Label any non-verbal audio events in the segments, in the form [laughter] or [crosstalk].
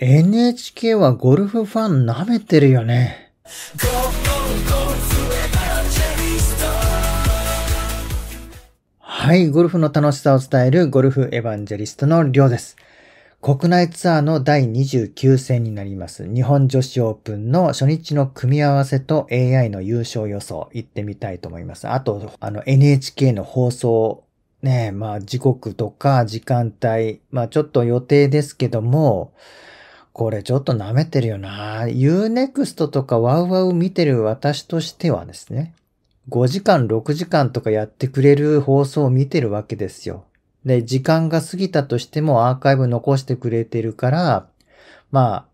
NHK はゴルフファン舐めてるよね。はい、ゴルフの楽しさを伝えるゴルフエヴァンジェリストのりょうです。国内ツアーの第29戦になります日本女子オープンの初日の組み合わせと AI の優勝予想行ってみたいと思います。あと、あの NHK の放送、ね、まあ時刻とか時間帯、まあちょっと予定ですけども、これちょっと舐めてるよな Unext とかワウワウ見てる私としてはですね、5時間6時間とかやってくれる放送を見てるわけですよ。で、時間が過ぎたとしてもアーカイブ残してくれてるから、ま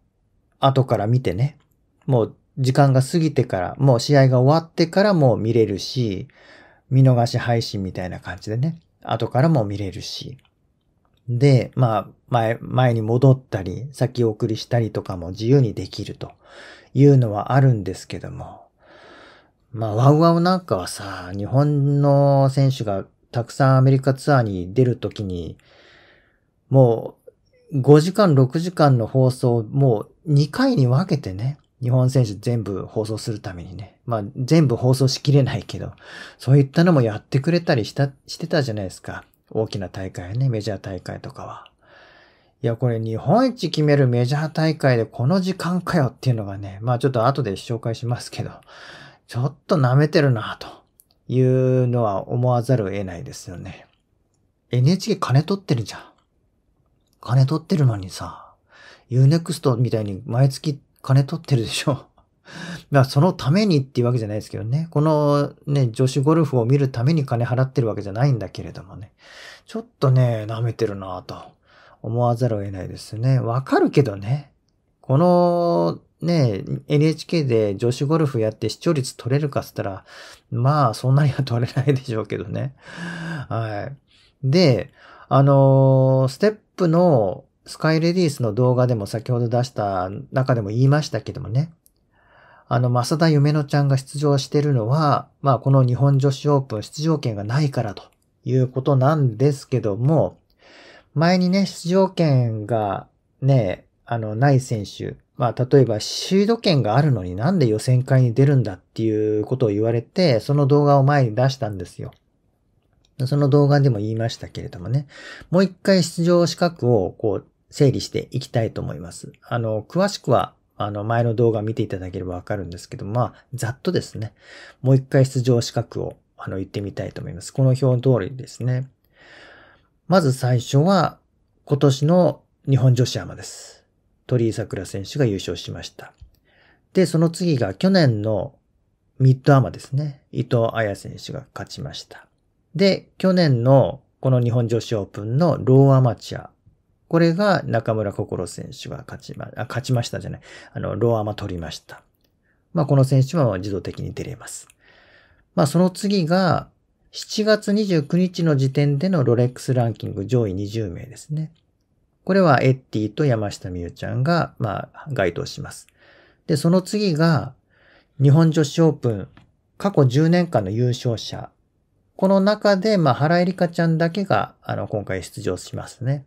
あ、後から見てね、もう時間が過ぎてから、もう試合が終わってからも見れるし、見逃し配信みたいな感じでね、後からも見れるし。で、まあ、前、前に戻ったり、先送りしたりとかも自由にできるというのはあるんですけども、まあ、ワウワウなんかはさ、日本の選手がたくさんアメリカツアーに出るときに、もう、5時間、6時間の放送をもう2回に分けてね、日本選手全部放送するためにね。まあ、全部放送しきれないけど、そういったのもやってくれたりした、してたじゃないですか。大きな大会ね、メジャー大会とかは。いや、これ日本一決めるメジャー大会でこの時間かよっていうのがね、まあちょっと後で紹介しますけど、ちょっと舐めてるなというのは思わざるを得ないですよね。NHK 金取ってるじゃん。金取ってるのにさ、Unext みたいに毎月金取ってるでしょ。そのためにっていうわけじゃないですけどね。このね、女子ゴルフを見るために金払ってるわけじゃないんだけれどもね。ちょっとね、舐めてるなぁと思わざるを得ないですね。わかるけどね。この、ね、NHK で女子ゴルフやって視聴率取れるかっつったら、まあ、そんなには取れないでしょうけどね。はい。で、あのステップのスカイレディースの動画でも先ほど出した中でも言いましたけどもね、あの、正田夢乃ちゃんが出場してるのは、まあ、この日本女子オープン出場権がないからということなんですけども、前にね、出場権がね、あの、ない選手、まあ、例えばシード権があるのになんで予選会に出るんだっていうことを言われて、その動画を前に出したんですよ。その動画でも言いましたけれどもね、もう一回出場資格をこう整理していきたいと思います。あの、詳しくはあの、前の動画見ていただければわかるんですけど、まあ、ざっとですね、もう一回出場資格を、あの、言ってみたいと思います。この表の通りですね。まず最初は、今年の日本女子アマです。鳥居桜選手が優勝しました。で、その次が去年のミッドアマですね。伊藤彩選手が勝ちました。で、去年のこの日本女子オープンのローアマチュアこれが中村心選手が勝ちま、あ、勝ちましたじゃない。あの、ローアマ取りました。まあ、この選手は自動的に出れます。まあ、その次が、7月29日の時点でのロレックスランキング上位20名ですね。これはエッティと山下美優ちゃんが、まあ、該当します。で、その次が、日本女子オープン、過去10年間の優勝者。この中で、まあ、原恵梨香ちゃんだけが、あの、今回出場しますね。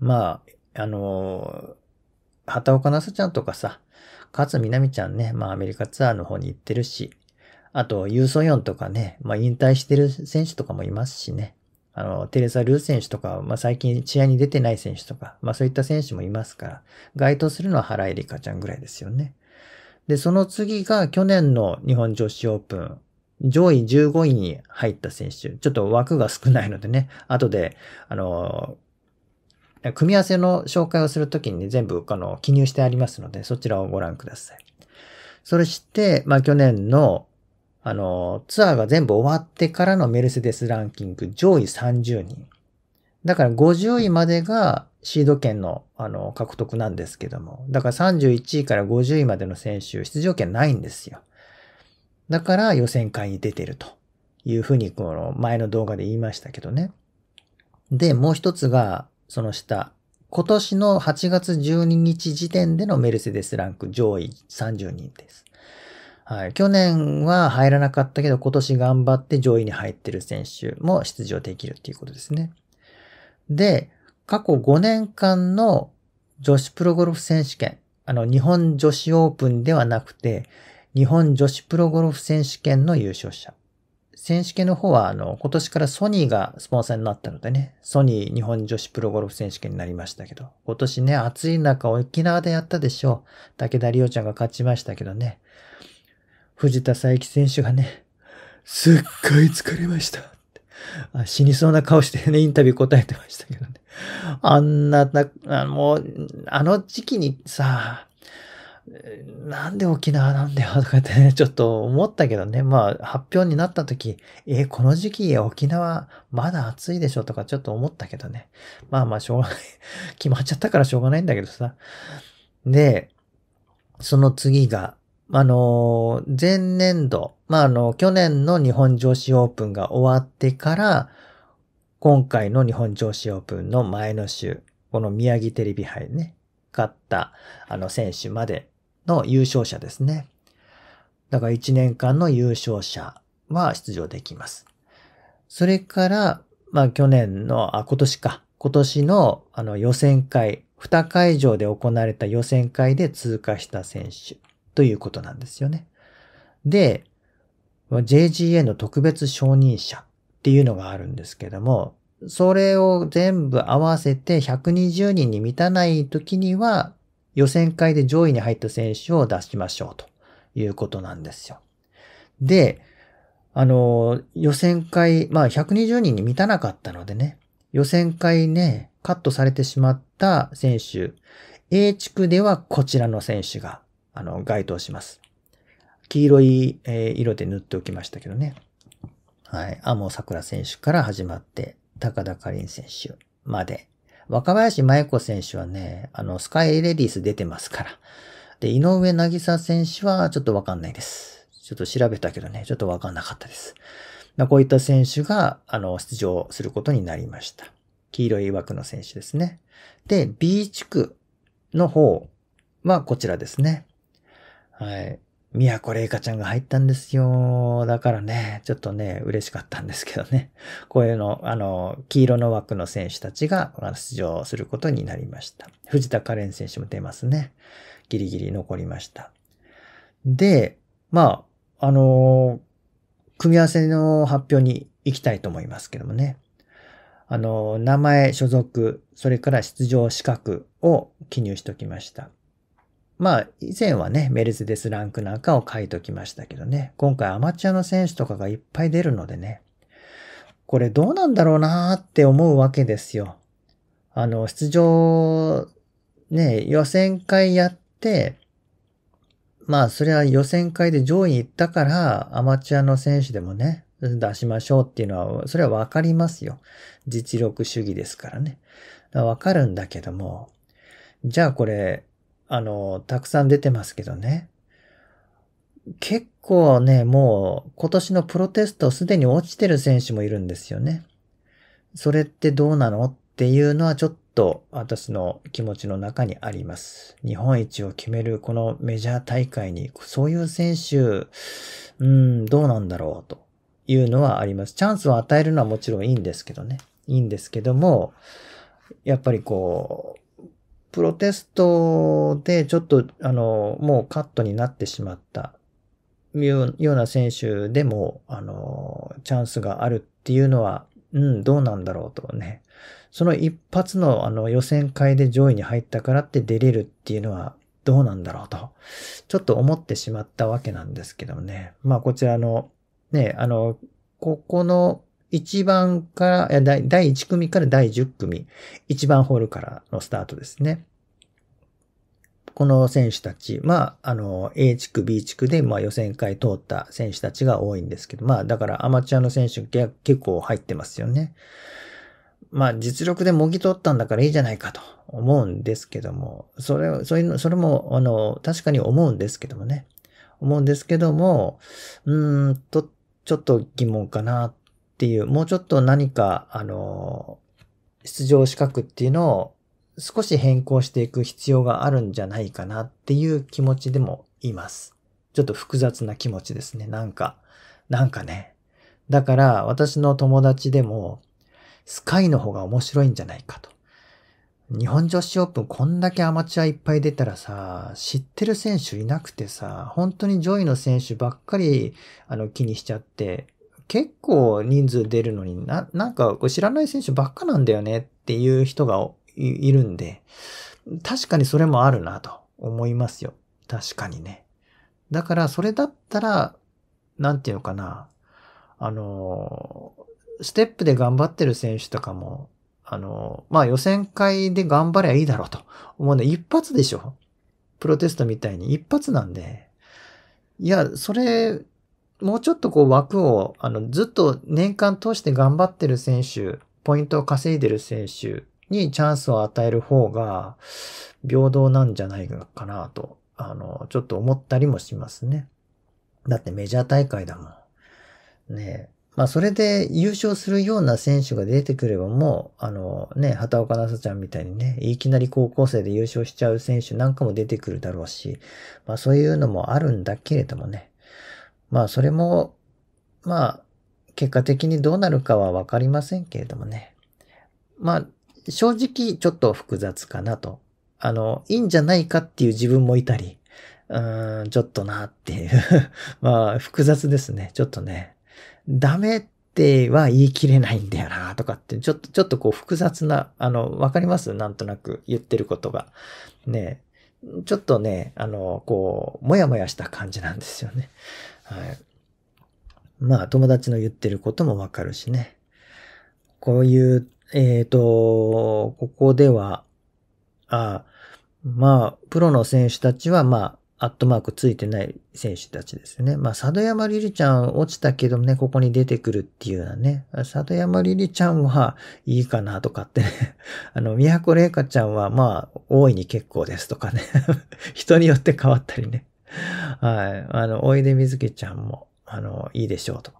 まあ、あの、畑岡奈紗ちゃんとかさ、勝みなみちゃんね、まあアメリカツアーの方に行ってるし、あと、ユーソヨンとかね、まあ引退してる選手とかもいますしね。あの、テレサ・ルー選手とか、まあ最近試合に出てない選手とか、まあそういった選手もいますから、該当するのは原恵リ香ちゃんぐらいですよね。で、その次が去年の日本女子オープン、上位15位に入った選手、ちょっと枠が少ないのでね、後で、あの、組み合わせの紹介をするときに、全部あの記入してありますので、そちらをご覧ください。そして、まあ、去年のあの、ツアーが全部終わってからのメルセデスランキング上位30人。だから50位までがシード権のあの獲得なんですけども。だから31位から50位までの選手、出場権ないんですよ。だから予選会に出てるというふうにこの前の動画で言いましたけどね。で、もう一つが、その下、今年の8月12日時点でのメルセデスランク上位30人です。はい。去年は入らなかったけど、今年頑張って上位に入ってる選手も出場できるっていうことですね。で、過去5年間の女子プロゴルフ選手権、あの、日本女子オープンではなくて、日本女子プロゴルフ選手権の優勝者。選手権の方は、あの、今年からソニーがスポンサーになったのでね、ソニー日本女子プロゴルフ選手権になりましたけど、今年ね、暑い中沖縄でやったでしょう。武田里央ちゃんが勝ちましたけどね、藤田佐伯選手がね、すっごい疲れました。死にそうな顔してね、インタビュー答えてましたけどね。あんな、なもう、あの時期にさ、なんで沖縄なんだよとかってね、ちょっと思ったけどね、まあ発表になった時、えー、この時期沖縄まだ暑いでしょとかちょっと思ったけどね。まあまあしょうがない。[laughs] 決まっちゃったからしょうがないんだけどさ。で、その次が、あの前年度、まああの、去年の日本女子オープンが終わってから、今回の日本女子オープンの前の週、この宮城テレビ杯ね、勝ったあの選手までの優勝者ですね。だから1年間の優勝者は出場できます。それから、まあ去年の、あ、今年か。今年のあの予選会、2会場で行われた予選会で通過した選手ということなんですよね。で、JGA の特別承認者っていうのがあるんですけども、それを全部合わせて120人に満たない時には予選会で上位に入った選手を出しましょうということなんですよ。で、あの、予選会、まあ120人に満たなかったのでね、予選会ね、カットされてしまった選手、A 地区ではこちらの選手が、あの、該当します。黄色い、え色で塗っておきましたけどね。はい。天さくら選手から始まって、高田かりん選手まで若林麻由子選手はね、あの、スカイレディース出てますから。で、井上渚選手はちょっとわかんないです。ちょっと調べたけどね、ちょっとわかんなかったです。まこういった選手が、あの、出場することになりました。黄色い枠の選手ですね。で、B 地区の方はこちらですね。はい。宮古麗華ちゃんが入ったんですよ。だからね、ちょっとね、嬉しかったんですけどね。こういうの、あの、黄色の枠の選手たちが出場することになりました。藤田カレン選手も出ますね。ギリギリ残りました。で、まあ、あの組み合わせの発表に行きたいと思いますけどもね。あの、名前、所属、それから出場資格を記入しておきました。まあ、以前はね、メルセデスランクなんかを書いときましたけどね、今回アマチュアの選手とかがいっぱい出るのでね、これどうなんだろうなーって思うわけですよ。あの、出場、ね、予選会やって、まあ、それは予選会で上位行ったから、アマチュアの選手でもね、出しましょうっていうのは、それはわかりますよ。実力主義ですからね。わかるんだけども、じゃあこれ、あの、たくさん出てますけどね。結構ね、もう今年のプロテストすでに落ちてる選手もいるんですよね。それってどうなのっていうのはちょっと私の気持ちの中にあります。日本一を決めるこのメジャー大会に、そういう選手、うん、どうなんだろうというのはあります。チャンスを与えるのはもちろんいいんですけどね。いいんですけども、やっぱりこう、プロテストでちょっと、あの、もうカットになってしまった、いうような選手でも、あの、チャンスがあるっていうのは、うん、どうなんだろうとね。その一発のあの予選会で上位に入ったからって出れるっていうのはどうなんだろうと、ちょっと思ってしまったわけなんですけどね。まあこちらの、ね、あの、ここの1番から、第1組から第10組、1番ホールからのスタートですね。この選手たち、まあ、あの、A 地区、B 地区で、まあ、予選会通った選手たちが多いんですけど、まあ、だからアマチュアの選手が結構入ってますよね。まあ、実力でもぎ取ったんだからいいじゃないかと思うんですけども、それ、それそれも、あの、確かに思うんですけどもね。思うんですけども、うんと、ちょっと疑問かなっていう、もうちょっと何か、あの、出場資格っていうのを少し変更していく必要があるんじゃないかなっていう気持ちでもいます。ちょっと複雑な気持ちですね。なんか、なんかね。だから私の友達でも、スカイの方が面白いんじゃないかと。日本女子オープンこんだけアマチュアいっぱい出たらさ、知ってる選手いなくてさ、本当に上位の選手ばっかりあの気にしちゃって、結構人数出るのにな、なんかこう知らない選手ばっかなんだよねっていう人がいるんで、確かにそれもあるなと思いますよ。確かにね。だからそれだったら、なんていうのかな。あの、ステップで頑張ってる選手とかも、あの、まあ予選会で頑張りゃいいだろうと思うの一発でしょ。プロテストみたいに一発なんで。いや、それ、もうちょっとこう枠を、あの、ずっと年間通して頑張ってる選手、ポイントを稼いでる選手にチャンスを与える方が、平等なんじゃないかなと、あの、ちょっと思ったりもしますね。だってメジャー大会だもん。ねえ。まあ、それで優勝するような選手が出てくればもう、あのね、畑岡奈紗ちゃんみたいにね、いきなり高校生で優勝しちゃう選手なんかも出てくるだろうし、まあそういうのもあるんだけれどもね、まあそれも、まあ結果的にどうなるかはわかりませんけれどもね。まあ正直ちょっと複雑かなと。あの、いいんじゃないかっていう自分もいたり、うーん、ちょっとなっていう [laughs] まあ複雑ですね。ちょっとね。ダメっては言い切れないんだよなとかって、ちょっと、ちょっとこう複雑な、あの、わかりますなんとなく言ってることが。ねちょっとね、あの、こう、もやもやした感じなんですよね。はい。まあ、友達の言ってることもわかるしね。こういう、えっ、ー、と、ここでは、あまあ、プロの選手たちは、まあ、アットマークついてない選手たちですね。まあ、佐渡山リリちゃん落ちたけどね、ここに出てくるっていうのはね、佐渡山リリちゃんはいいかなとかってね、[laughs] あの、宮古麗華ちゃんはまあ、大いに結構ですとかね、[laughs] 人によって変わったりね、[laughs] はい。あの、おいでみずきちゃんも、あの、いいでしょうと。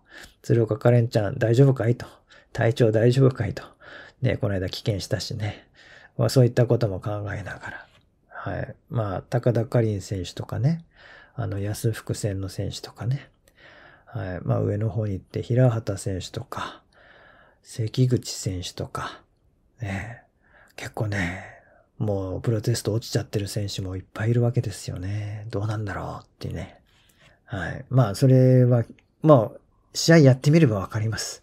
鶴岡かれんちゃん、大丈夫かいと。体調大丈夫かいと。ね、この間危険したしね。まあ、そういったことも考えながら。はい。まあ、高田かりん選手とかね。あの、安福戦の選手とかね。はい。まあ、上の方に行って、平畑選手とか、関口選手とか、ね。結構ね、もうプロテスト落ちちゃってる選手もいっぱいいるわけですよね。どうなんだろうっていうね。はい。まあ、それは、まあ、試合やってみればわかります。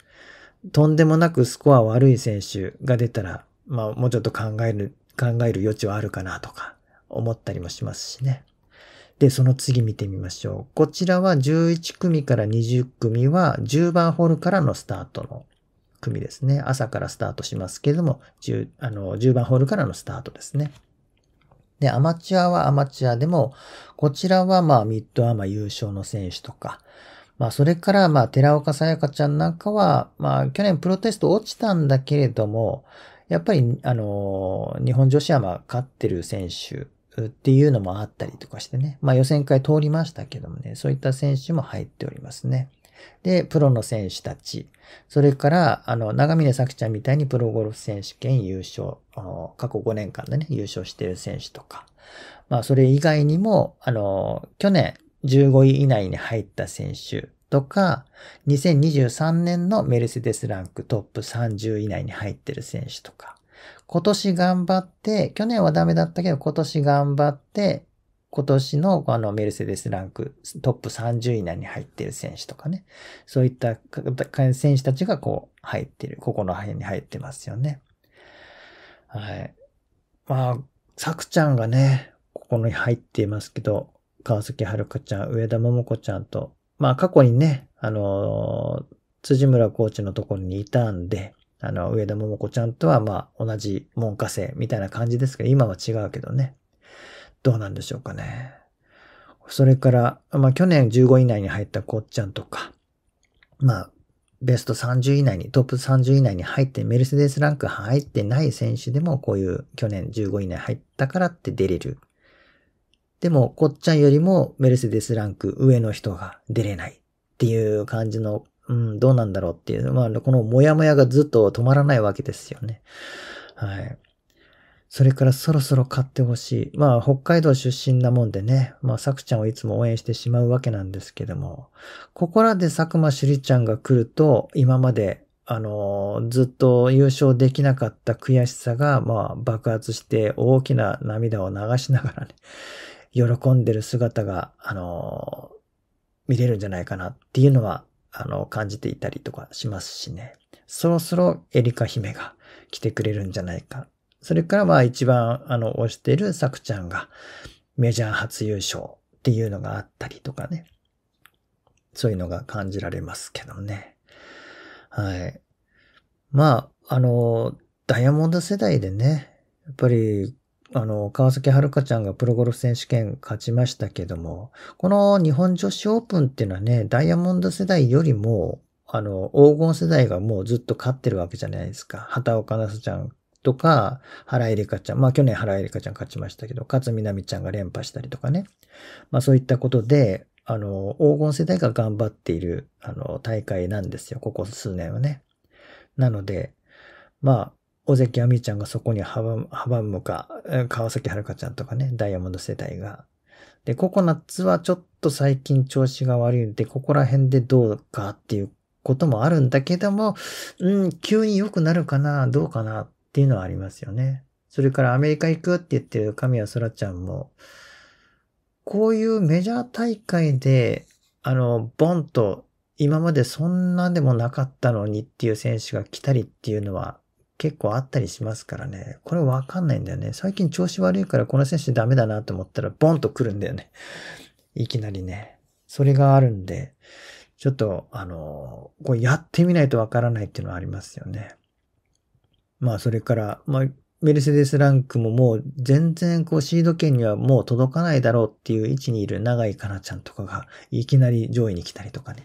とんでもなくスコア悪い選手が出たら、まあ、もうちょっと考える、考える余地はあるかなとか、思ったりもしますしね。で、その次見てみましょう。こちらは11組から20組は10番ホールからのスタートの組ですね。朝からスタートしますけれども、10, あの10番ホールからのスタートですね。で、アマチュアはアマチュアでも、こちらはまあミッドアマ優勝の選手とか、まあそれからまあ寺岡さやかちゃんなんかは、まあ去年プロテスト落ちたんだけれども、やっぱりあの、日本女子アマ勝ってる選手っていうのもあったりとかしてね、まあ予選会通りましたけどもね、そういった選手も入っておりますね。で、プロの選手たち。それから、あの、長峰咲ちゃんみたいにプロゴルフ選手権優勝、過去5年間でね、優勝してる選手とか。まあ、それ以外にも、あの、去年15位以内に入った選手とか、2023年のメルセデスランクトップ30以内に入ってる選手とか。今年頑張って、去年はダメだったけど、今年頑張って、今年のあのメルセデスランクトップ30位以内に入っている選手とかね、そういった選手たちがこう入ってる、ここの辺に入ってますよね。はい。まあ、さくちゃんがね、ここに入っていますけど、川崎香ちゃん、上田桃子ちゃんと、まあ過去にね、あの辻村コーチのところにいたんで、あの、上田桃子ちゃんとはまあ同じ門下生みたいな感じですけど、今は違うけどね。どうなんでしょうかね。それから、まあ、去年15位以内に入ったこっちゃんとか、まあ、ベスト30以内に、トップ30以内に入って、メルセデスランク入ってない選手でも、こういう去年15位以内入ったからって出れる。でも、こっちゃんよりもメルセデスランク上の人が出れないっていう感じの、うん、どうなんだろうっていう、まあ、このモヤモヤがずっと止まらないわけですよね。はい。それからそろそろ買ってほしい。まあ、北海道出身なもんでね、まあ、さくちゃんをいつも応援してしまうわけなんですけども、ここらで佐久間朱里ちゃんが来ると、今まであの、ずっと優勝できなかった悔しさが、まあ、爆発して大きな涙を流しながらね、喜んでる姿が、あの、見れるんじゃないかなっていうのは、あの、感じていたりとかしますしね。そろそろエリカ姫が来てくれるんじゃないかそれからまあ一番あの推してるさくちゃんがメジャー初優勝っていうのがあったりとかね。そういうのが感じられますけどね。はい。まあ、あの、ダイヤモンド世代でね、やっぱり、あの、川崎遥ちゃんがプロゴルフ選手権勝ちましたけども、この日本女子オープンっていうのはね、ダイヤモンド世代よりも、あの、黄金世代がもうずっと勝ってるわけじゃないですか。畑岡奈紗ちゃんとか、原エリカちゃん、まあ去年原エリカちゃん勝ちましたけど、勝みなみちゃんが連覇したりとかね。まあそういったことで、あの、黄金世代が頑張っている、あの、大会なんですよ。ここ数年はね。なので、まあ、尾関亜美ちゃんがそこに阻むか、川崎春香ちゃんとかね、ダイヤモンド世代が。で、ココナッツはちょっと最近調子が悪いんで、ここら辺でどうかっていうこともあるんだけども、うん、急に良くなるかな、どうかなっっていうのはありますよね。それからアメリカ行くって言ってる神谷空ちゃんも、こういうメジャー大会で、あの、ボンと今までそんなでもなかったのにっていう選手が来たりっていうのは結構あったりしますからね。これわかんないんだよね。最近調子悪いからこの選手ダメだなと思ったらボンと来るんだよね。いきなりね。それがあるんで、ちょっと、あの、こうやってみないとわからないっていうのはありますよね。まあそれから、まあ、メルセデスランクももう全然こうシード権にはもう届かないだろうっていう位置にいる永井かなちゃんとかがいきなり上位に来たりとかね、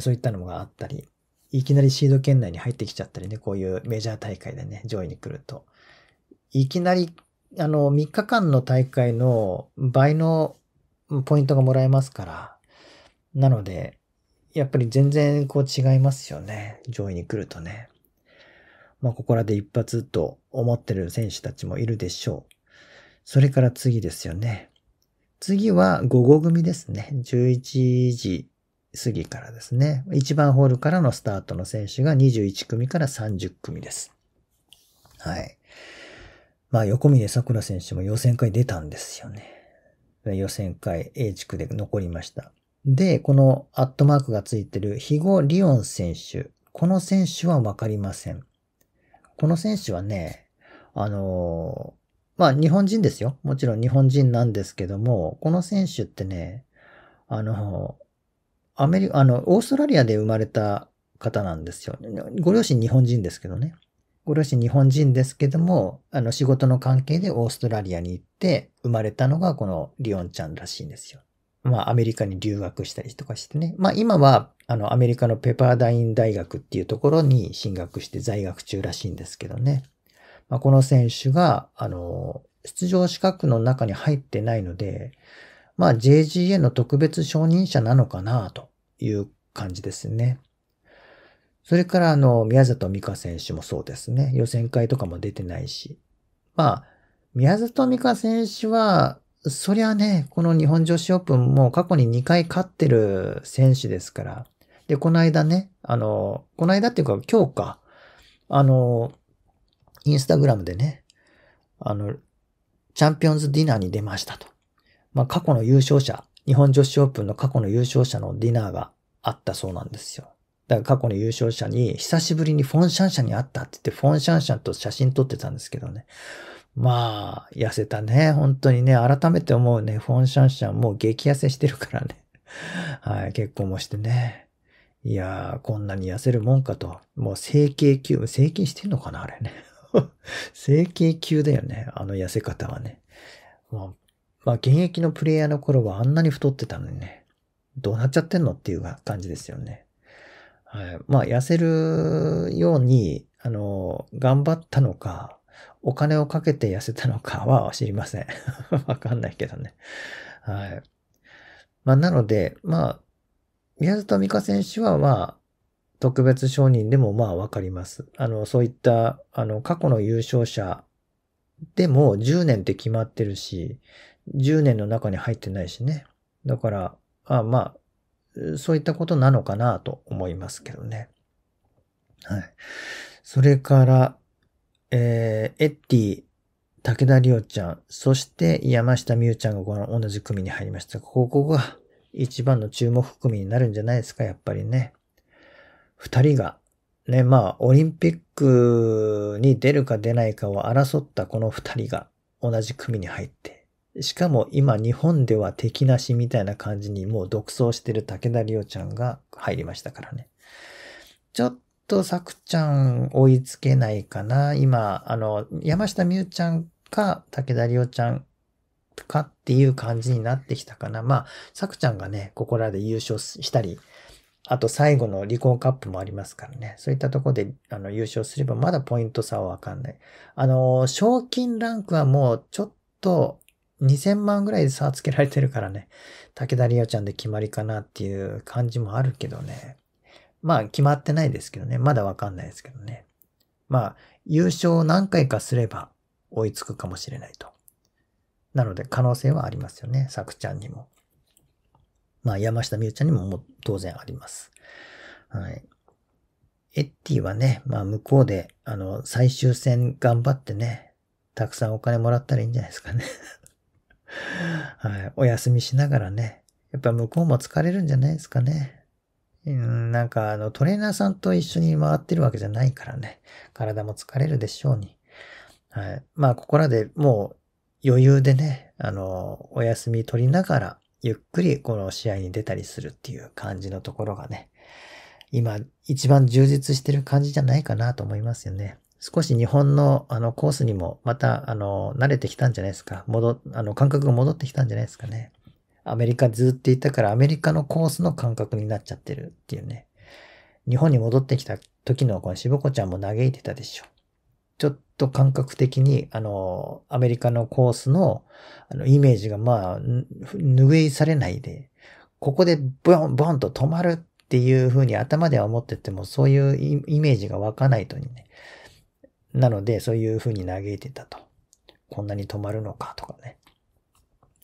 そういったのがあったり、いきなりシード圏内に入ってきちゃったりね、こういうメジャー大会でね、上位に来ると。いきなり、あの、3日間の大会の倍のポイントがもらえますから、なので、やっぱり全然こう違いますよね、上位に来るとね。まあ、ここらで一発と思ってる選手たちもいるでしょう。それから次ですよね。次は午後組ですね。11時過ぎからですね。1番ホールからのスタートの選手が21組から30組です。はい。まあ、横峯桜選手も予選会出たんですよね。予選会 A 地区で残りました。で、このアットマークがついてる肥後リオン選手。この選手はわかりません。この選手はね、あのまあ日本人ですよ。もちろん日本人なんですけども、この選手ってね、あの、アメリカ、あの、オーストラリアで生まれた方なんですよ。ご両親日本人ですけどね。ご両親日本人ですけども、あの仕事の関係でオーストラリアに行って生まれたのがこのリオンちゃんらしいんですよ。まあ、アメリカに留学したりとかしてね。まあ、今は、あの、アメリカのペパーダイン大学っていうところに進学して在学中らしいんですけどね。まあ、この選手が、あの、出場資格の中に入ってないので、まあ、JGA の特別承認者なのかな、という感じですね。それから、あの、宮里美香選手もそうですね。予選会とかも出てないし。まあ、宮里美香選手は、そりゃね、この日本女子オープンも過去に2回勝ってる選手ですから。で、この間ね、あの、この間っていうか今日か、あの、インスタグラムでね、あの、チャンピオンズディナーに出ましたと。まあ、過去の優勝者、日本女子オープンの過去の優勝者のディナーがあったそうなんですよ。だから過去の優勝者に、久しぶりにフォンシャンシャンに会ったって言って、フォンシャンシャンと写真撮ってたんですけどね。まあ、痩せたね。本当にね、改めて思うね。フォンシャンシャンもう激痩せしてるからね。[laughs] はい、結婚もしてね。いやー、こんなに痩せるもんかと。もう整形級、整形してんのかなあれね。[laughs] 整形級だよね。あの痩せ方はね。まあ、まあ、現役のプレイヤーの頃はあんなに太ってたのにね。どうなっちゃってんのっていう感じですよね。はい。まあ、痩せるように、あの、頑張ったのか、お金をかけて痩せたのかは知りません。[laughs] わかんないけどね。はい。まあ、なので、まあ、宮里美香選手は、まあ、特別承認でもまあわかります。あの、そういった、あの、過去の優勝者でも10年って決まってるし、10年の中に入ってないしね。だから、あまあ、そういったことなのかなと思いますけどね。はい。それから、えー、エッティ、武田亮ちゃん、そして山下美優ちゃんがこの同じ組に入りました。ここが一番の注目組になるんじゃないですか、やっぱりね。二人が、ね、まあ、オリンピックに出るか出ないかを争ったこの二人が同じ組に入って、しかも今日本では敵なしみたいな感じにもう独走してる武田おちゃんが入りましたからね。ちょっとさくちゃん追いつけないかな。今、あの、山下美宇ちゃんか武田里夫ちゃんかっていう感じになってきたかな。まあ、さくちゃんがね、ここらで優勝したり、あと最後の離婚カップもありますからね。そういったとこであの優勝すればまだポイント差はわかんない。あの、賞金ランクはもうちょっと2000万ぐらいで差つけられてるからね。武田里夫ちゃんで決まりかなっていう感じもあるけどね。まあ決まってないですけどね。まだわかんないですけどね。まあ優勝を何回かすれば追いつくかもしれないと。なので可能性はありますよね。さくちゃんにも。まあ山下美宇ちゃんにもも当然あります。はい。エッティはね、まあ向こうで、あの、最終戦頑張ってね、たくさんお金もらったらいいんじゃないですかね。[laughs] はい。お休みしながらね、やっぱ向こうも疲れるんじゃないですかね。なんかあのトレーナーさんと一緒に回ってるわけじゃないからね。体も疲れるでしょうに。はい。まあここらでもう余裕でね、あの、お休み取りながらゆっくりこの試合に出たりするっていう感じのところがね、今一番充実してる感じじゃないかなと思いますよね。少し日本のあのコースにもまたあの慣れてきたんじゃないですか。戻、あの感覚が戻ってきたんじゃないですかね。アメリカずっといたからアメリカのコースの感覚になっちゃってるっていうね。日本に戻ってきた時のこのしぼこちゃんも嘆いてたでしょ。ちょっと感覚的に、あの、アメリカのコースの、あの、イメージが、まあ、拭いされないで、ここでボン、ボンと止まるっていうふうに頭では思ってても、そういうイメージが湧かないとにね。なので、そういうふうに嘆いてたと。こんなに止まるのかとかね。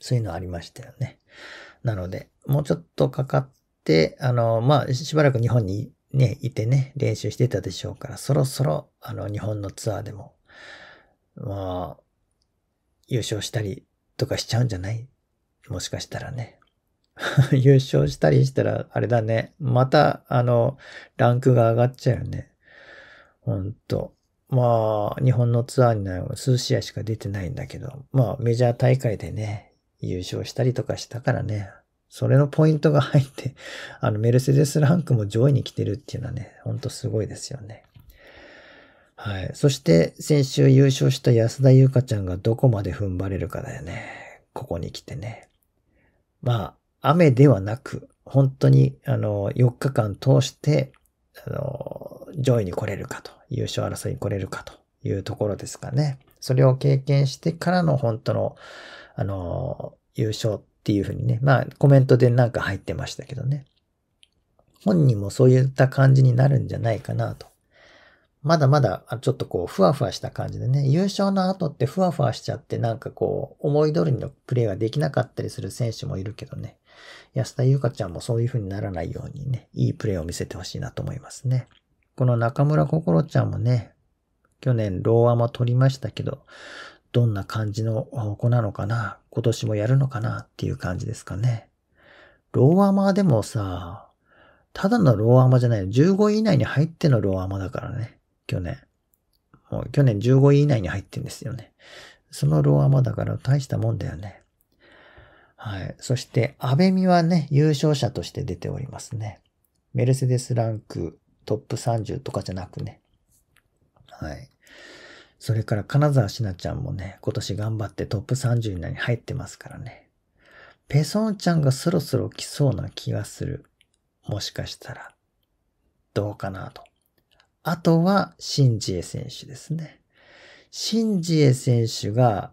そういうのありましたよね。なので、もうちょっとかかって、あの、まあ、しばらく日本にね、いてね、練習してたでしょうから、そろそろ、あの、日本のツアーでも、まあ、優勝したりとかしちゃうんじゃないもしかしたらね。[laughs] 優勝したりしたら、あれだね。また、あの、ランクが上がっちゃうよね。ほんと。まあ、日本のツアーになる数試合しか出てないんだけど、まあ、メジャー大会でね、優勝したりとかしたからね、それのポイントが入って、[laughs] あの、メルセデスランクも上位に来てるっていうのはね、ほんとすごいですよね。はい。そして、先週優勝した安田優香ちゃんがどこまで踏ん張れるかだよね。ここに来てね。まあ、雨ではなく、本当に、あの、4日間通して、あの、上位に来れるかと、優勝争いに来れるかというところですかね。それを経験してからの本当のあの、優勝っていうふうにね、まあコメントでなんか入ってましたけどね。本人もそういった感じになるんじゃないかなと。まだまだちょっとこうふわふわした感じでね、優勝の後ってふわふわしちゃってなんかこう思い通りのプレーができなかったりする選手もいるけどね、安田優香ちゃんもそういう風にならないようにね、いいプレーを見せてほしいなと思いますね。この中村心ちゃんもね、去年ローアマ取りましたけど、どんな感じの子なのかな今年もやるのかなっていう感じですかね。ローアーマーでもさ、ただのローアーマーじゃない。15位以内に入ってのローアーマーだからね。去年。もう去年15位以内に入ってんですよね。そのローアーマーだから大したもんだよね。はい。そして、アベミはね、優勝者として出ておりますね。メルセデスランクトップ30とかじゃなくね。はい。それから金沢しなちゃんもね、今年頑張ってトップ30に入ってますからね。ペソンちゃんがそろそろ来そうな気がする。もしかしたら。どうかなと。あとは、シンジエ選手ですね。シンジエ選手が、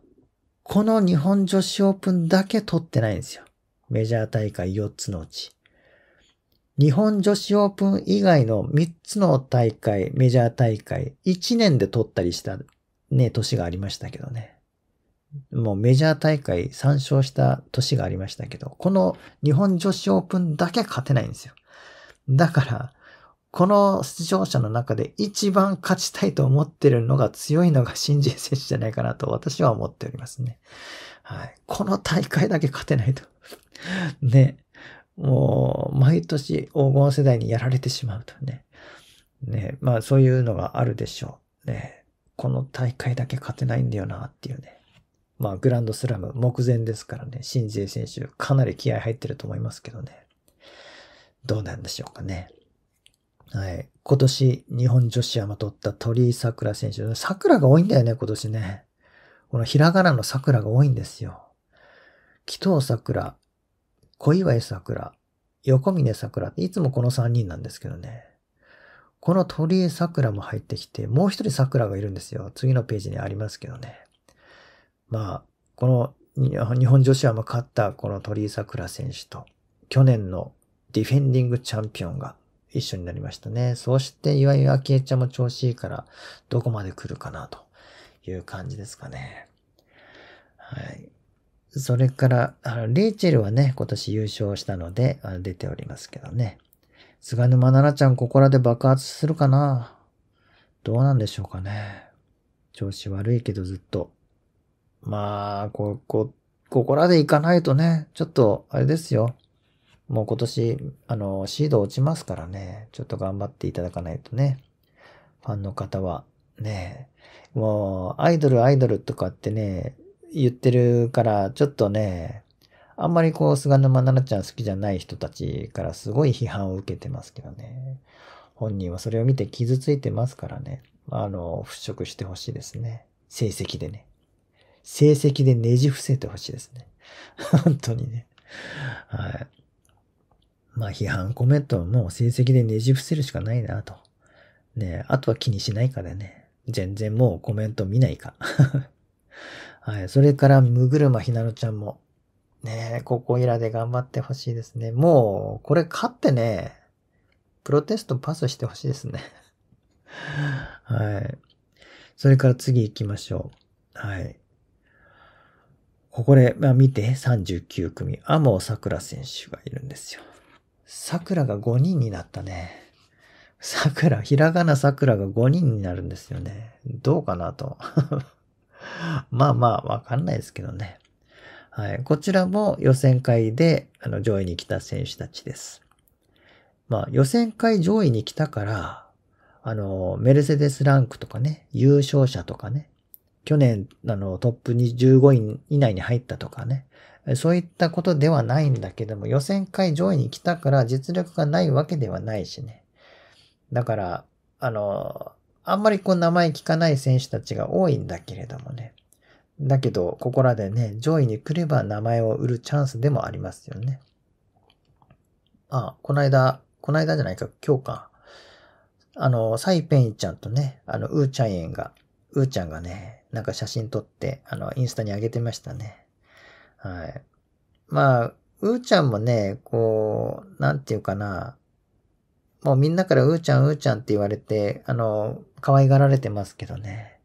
この日本女子オープンだけ取ってないんですよ。メジャー大会4つのうち。日本女子オープン以外の3つの大会、メジャー大会、1年で取ったりしたね、年がありましたけどね。もうメジャー大会3勝した年がありましたけど、この日本女子オープンだけ勝てないんですよ。だから、この出場者の中で一番勝ちたいと思ってるのが強いのが新人選手じゃないかなと私は思っておりますね。はい。この大会だけ勝てないと。[laughs] ね。もう、毎年黄金世代にやられてしまうとね。ね。まあ、そういうのがあるでしょう。ね。この大会だけ勝てないんだよなっていうね。まあ、グランドスラム目前ですからね、新ン選手、かなり気合入ってると思いますけどね。どうなんでしょうかね。はい。今年、日本女子アマ取った鳥居桜選手。桜が多いんだよね、今年ね。このひらがなの桜が多いんですよ。紀藤桜、小岩井桜、横峰桜いつもこの3人なんですけどね。この鳥居桜も入ってきて、もう一人桜がいるんですよ。次のページにありますけどね。まあ、この日本女子は勝ったこの鳥居桜選手と、去年のディフェンディングチャンピオンが一緒になりましたね。そして岩井明恵ちゃんも調子いいから、どこまで来るかなという感じですかね。はい。それから、あのレイチェルはね、今年優勝したので出ておりますけどね。菅沼奈々ちゃんここらで爆発するかなどうなんでしょうかね。調子悪いけどずっと。まあ、ここ、ここらで行かないとね、ちょっと、あれですよ。もう今年、あの、シード落ちますからね、ちょっと頑張っていただかないとね。ファンの方は、ね、もう、アイドルアイドルとかってね、言ってるから、ちょっとね、あんまりこう、菅沼奈々ちゃん好きじゃない人たちからすごい批判を受けてますけどね。本人はそれを見て傷ついてますからね。あの、払拭してほしいですね。成績でね。成績でねじ伏せてほしいですね。[laughs] 本当にね。はい。まあ、批判コメントも成績でねじ伏せるしかないなと。ねあとは気にしないかでね。全然もうコメント見ないか。[laughs] はい。それから、むぐるまひなのちゃんも、ねここいらで頑張ってほしいですね。もう、これ勝ってね、プロテストパスしてほしいですね。[laughs] はい。それから次行きましょう。はい。ここで、まあ、見て、39組。天尾桜選手がいるんですよ。桜が5人になったね。桜、ひらがな桜が5人になるんですよね。どうかなと。[laughs] まあまあ、わかんないですけどね。はい。こちらも予選会であの上位に来た選手たちです。まあ予選会上位に来たから、あの、メルセデスランクとかね、優勝者とかね、去年あのトップ15位以内に入ったとかね、そういったことではないんだけども、予選会上位に来たから実力がないわけではないしね。だから、あの、あんまりこう名前聞かない選手たちが多いんだけれどもね。だけど、ここらでね、上位に来れば名前を売るチャンスでもありますよね。あ、この間、この間じゃないか、今日か。あの、サイペンイちゃんとね、あの、ウーチャイエンが、ウーちゃんがね、なんか写真撮って、あの、インスタに上げてましたね。はい。まあ、うーちゃんもね、こう、なんていうかな、もうみんなからうーちゃんうーちゃんって言われて、あの、可愛がられてますけどね。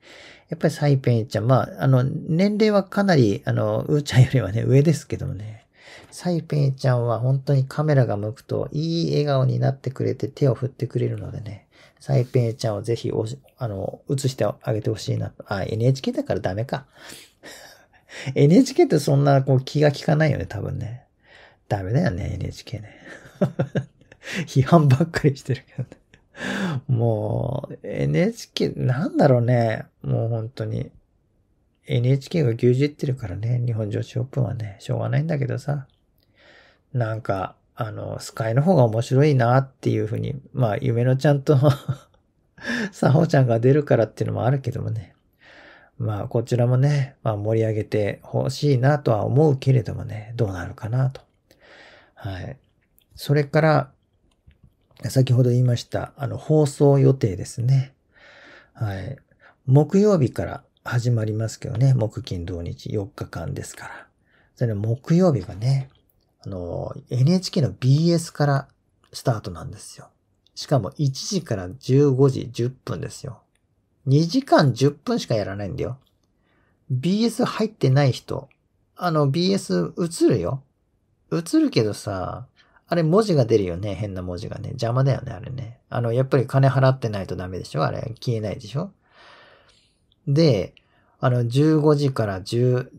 やっぱりサイペンちゃん、まあ、あの、年齢はかなり、あの、うーちゃんよりはね、上ですけどもね。サイペンちゃんは本当にカメラが向くといい笑顔になってくれて手を振ってくれるのでね、サイペンちゃんをぜひおし、あの、映してあげてほしいなあ、NHK だからダメか。NHK [laughs] ってそんなこう気が利かないよね、多分ね。ダメだよね、NHK ね。[laughs] 批判ばっかりしてるけどね。[laughs] もう、NHK、なんだろうね。もう本当に。NHK が牛耳ってるからね、日本女子オープンはね、しょうがないんだけどさ。なんか、あの、スカイの方が面白いなっていうふうに、まあ、夢のちゃんと [laughs] サホちゃんが出るからっていうのもあるけどもね。まあ、こちらもね、まあ、盛り上げてほしいなとは思うけれどもね、どうなるかなと。はい。それから、先ほど言いました、あの、放送予定ですね。はい。木曜日から始まりますけどね、木金土日4日間ですから。それ木曜日はね、あの、NHK の BS からスタートなんですよ。しかも1時から15時10分ですよ。2時間10分しかやらないんだよ。BS 入ってない人、あの BS 映るよ。映るけどさ、あれ文字が出るよね。変な文字がね。邪魔だよね、あれね。あの、やっぱり金払ってないとダメでしょあれ。消えないでしょで、あの、15時から17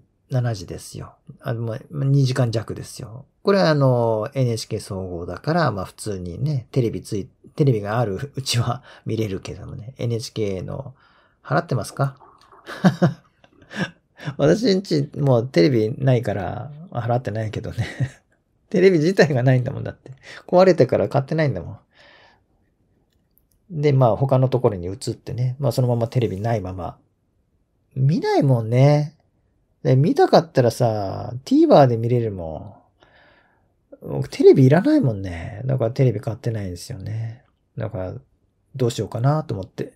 時ですよ。あの、2時間弱ですよ。これはあの、NHK 総合だから、まあ普通にね、テレビつい、テレビがあるうちは見れるけどもね、NHK の、払ってますか [laughs] 私んち、もうテレビないから、払ってないけどねテレビ自体がないんだもんだって。壊れてから買ってないんだもん。で、まあ他のところに移ってね。まあそのままテレビないまま。見ないもんね。で、見たかったらさ、TVer で見れるもん。テレビいらないもんね。だからテレビ買ってないんですよね。だから、どうしようかなと思って。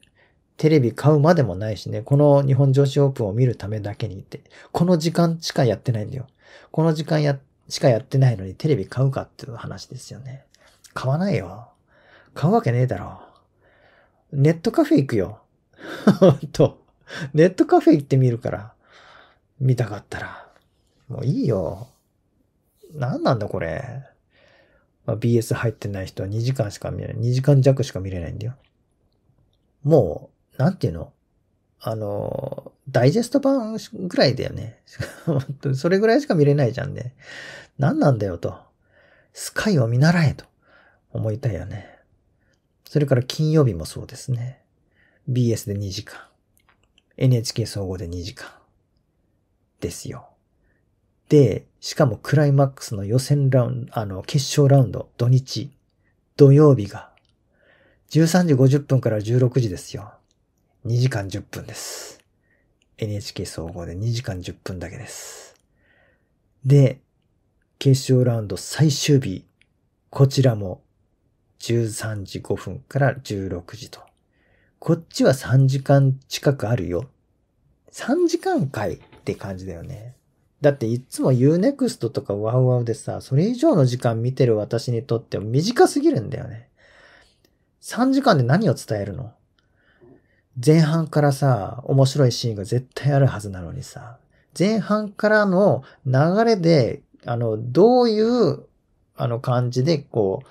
テレビ買うまでもないしね、この日本女子オープンを見るためだけにって、この時間しかやってないんだよ。この時間やっしかやってないのにテレビ買うかっていう話ですよね。買わないよ。買うわけねえだろ。ネットカフェ行くよ。ほ [laughs] んと。ネットカフェ行ってみるから。見たかったら。もういいよ。何なんだこれ。まあ、BS 入ってない人は2時間しか見れない。2時間弱しか見れないんだよ。もう、なんていうのあの、ダイジェスト版ぐらいだよね。それぐらいしか見れないじゃんね。何なんだよと。スカイを見習えと思いたいよね。それから金曜日もそうですね。BS で2時間。NHK 総合で2時間。ですよ。で、しかもクライマックスの予選ラウンド、あの、決勝ラウンド、土日、土曜日が、13時50分から16時ですよ。2時間10分です。NHK 総合で2時間10分だけです。で、決勝ラウンド最終日、こちらも13時5分から16時と。こっちは3時間近くあるよ。3時間かいって感じだよね。だっていつも UNEXT とかワウワウでさ、それ以上の時間見てる私にとっては短すぎるんだよね。3時間で何を伝えるの前半からさ、面白いシーンが絶対あるはずなのにさ、前半からの流れで、あの、どういう、あの感じで、こ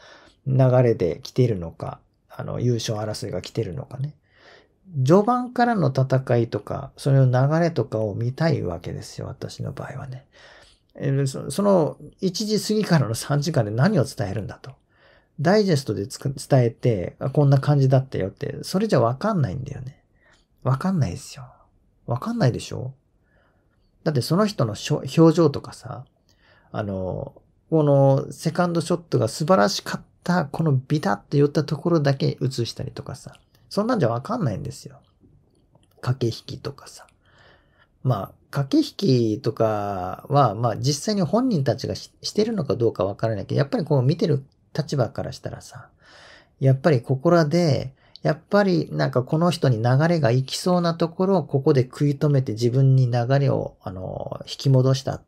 う、流れで来ているのか、あの、優勝争いが来てるのかね。序盤からの戦いとか、その流れとかを見たいわけですよ、私の場合はね。その1時過ぎからの3時間で何を伝えるんだと。ダイジェストで伝えて、こんな感じだったよって、それじゃわかんないんだよね。わかんないですよ。わかんないでしょだってその人の表情とかさ、あの、このセカンドショットが素晴らしかった、このビタって言ったところだけ映したりとかさ、そんなんじゃわかんないんですよ。駆け引きとかさ。まあ、駆け引きとかは、まあ実際に本人たちがしてるのかどうかわからないけど、やっぱりこう見てる立場からしたらさ、やっぱりここらで、やっぱりなんかこの人に流れが行きそうなところをここで食い止めて自分に流れを、あの、引き戻したっ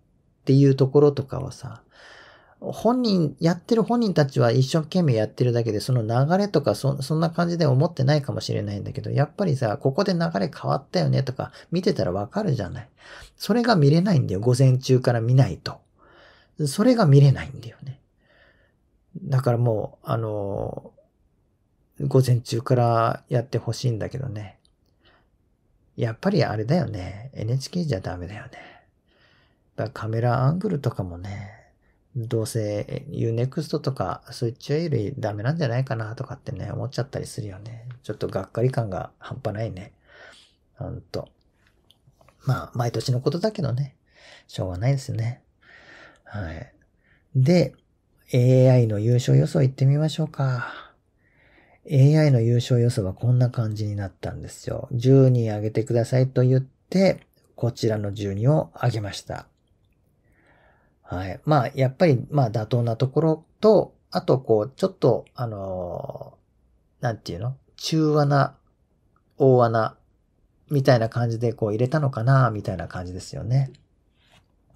ていうところとかをさ、本人、やってる本人たちは一生懸命やってるだけで、その流れとかそ、そんな感じで思ってないかもしれないんだけど、やっぱりさ、ここで流れ変わったよねとか、見てたらわかるじゃない。それが見れないんだよ。午前中から見ないと。それが見れないんだよね。だからもう、あの、午前中からやってほしいんだけどね。やっぱりあれだよね。NHK じゃダメだよね。だカメラアングルとかもね、どうせ Unext とかそっちよりダメなんじゃないかなとかってね、思っちゃったりするよね。ちょっとがっかり感が半端ないね。ほんと。まあ、毎年のことだけどね。しょうがないですね。はい。で、AI の優勝予想行ってみましょうか。AI の優勝予想はこんな感じになったんですよ。10人あげてくださいと言って、こちらの12をあげました。はい。まあ、やっぱり、まあ、妥当なところと、あと、こう、ちょっと、あのー、なんていうの中和な、大穴、みたいな感じで、こう、入れたのかな、みたいな感じですよね。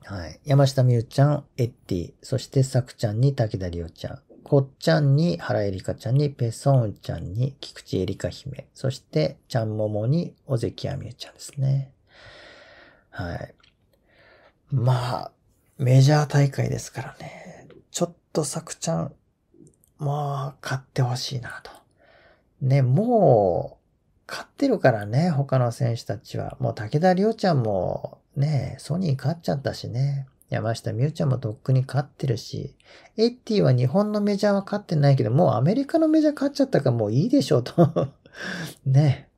はい。山下美宇ちゃん、エッティ、そしてさくちゃんに武田りおちゃん、こっちゃんに原恵梨香ちゃんにペソンちゃんに菊池恵梨香姫、そしてちゃんももに尾関亜美優ちゃんですね。はい。まあ、メジャー大会ですからね。ちょっとさくちゃん、まあ、勝ってほしいなと。ね、もう、勝ってるからね、他の選手たちは。もう武田良ちゃんもねえ、ソニー勝っちゃったしね。山下美宇ちゃんもとっくに勝ってるし、エッティは日本のメジャーは勝ってないけど、もうアメリカのメジャー勝っちゃったからもういいでしょうと [laughs] ねえ。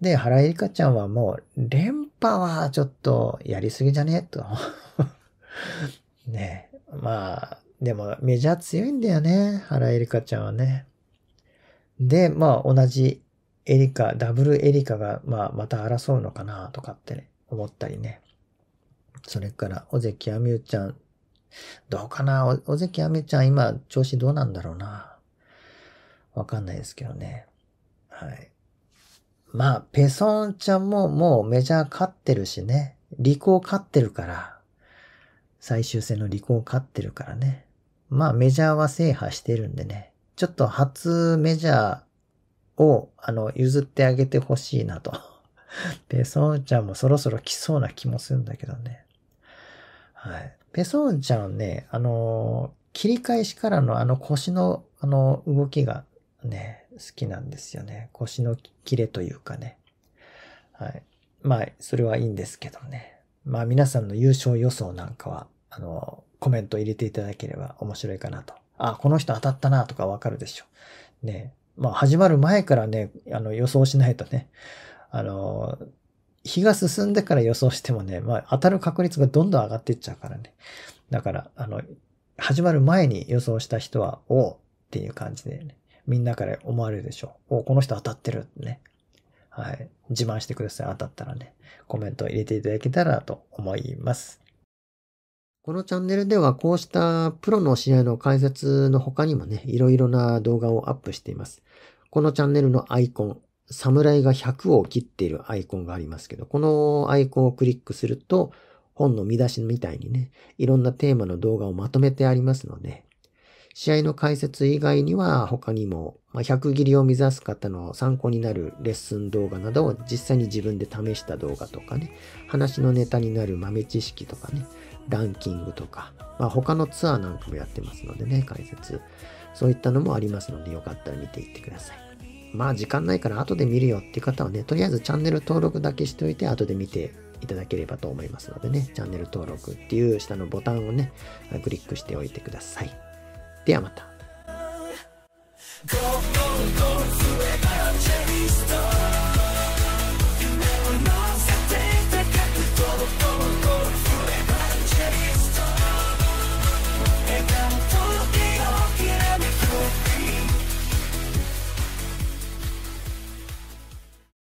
で、原エリカちゃんはもう、連覇はちょっとやりすぎじゃねと [laughs] ねえ。まあ、でもメジャー強いんだよね。原エリカちゃんはね。で、まあ同じエリカ、ダブルエリカが、まあまた争うのかなとかってね。思ったりね。それから、尾関亜美ちゃん、どうかな尾関亜美ちゃん、今、調子どうなんだろうな。わかんないですけどね。はい。まあ、ペソンちゃんももうメジャー勝ってるしね。リコー勝ってるから。最終戦のリコー勝ってるからね。まあ、メジャーは制覇してるんでね。ちょっと初メジャーを、あの、譲ってあげてほしいなと。[laughs] ペソンちゃんもそろそろ来そうな気もするんだけどね。はい。ペソンちゃんね、あのー、切り返しからのあの腰の、あの、動きがね、好きなんですよね。腰の切れというかね。はい。まあ、それはいいんですけどね。まあ、皆さんの優勝予想なんかは、あのー、コメント入れていただければ面白いかなと。あ、この人当たったなとかわかるでしょ。ね。まあ、始まる前からね、あの、予想しないとね、あの、日が進んでから予想してもね、まあ、当たる確率がどんどん上がっていっちゃうからね。だから、あの、始まる前に予想した人は、おうっていう感じでね、みんなから思われるでしょう。おこの人当たってるってね。はい。自慢してください。当たったらね、コメントを入れていただけたらと思います。このチャンネルではこうしたプロの試合の解説の他にもね、いろいろな動画をアップしています。このチャンネルのアイコン、侍が100を切っているアイコンがありますけど、このアイコンをクリックすると、本の見出しみたいにね、いろんなテーマの動画をまとめてありますので、試合の解説以外には他にも、ま100切りを目指す方の参考になるレッスン動画などを実際に自分で試した動画とかね、話のネタになる豆知識とかね、ランキングとか、まあ、他のツアーなんかもやってますのでね、解説。そういったのもありますので、よかったら見ていってください。まあ時間ないから後で見るよっていう方はね、とりあえずチャンネル登録だけしておいて後で見ていただければと思いますのでね、チャンネル登録っていう下のボタンをね、クリックしておいてください。ではまた。